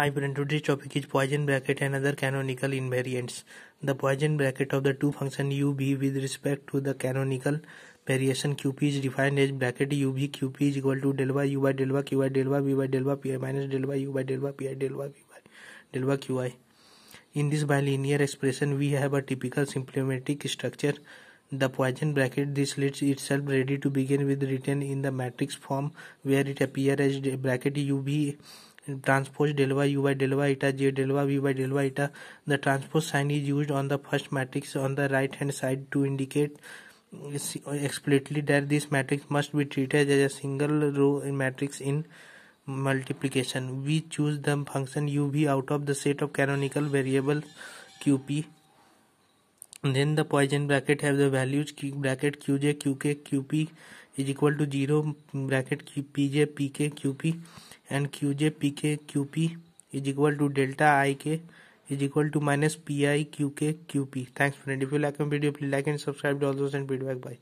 I've rendered topic is Poisson bracket and other canonical invariants. The Poisson bracket of the two function ub with respect to the canonical variation qp is defined as bracket ub qp is equal to by u by by q by by v by del by pi minus by u by del by pi del v by delta qi. In this bilinear expression we have a typical symptomatic structure. The Poisson bracket this leads itself ready to begin with written in the matrix form where it appears as bracket ub transpose del y u by del y eta j del y v by del y eta. The transpose sign is used on the first matrix on the right hand side to indicate mm, explicitly that this matrix must be treated as a single row matrix in multiplication. We choose the function uv out of the set of canonical variables qp then the Poisson bracket have the values Q bracket Qj, Qk, Qp is equal to 0 bracket Q, Pj, Pk, Qp and Qj, Pk, Qp is equal to delta Ik is equal to minus Pi, Qk, Qp. Thanks friend. If you like my video, please like and subscribe to all those and feedback. Bye.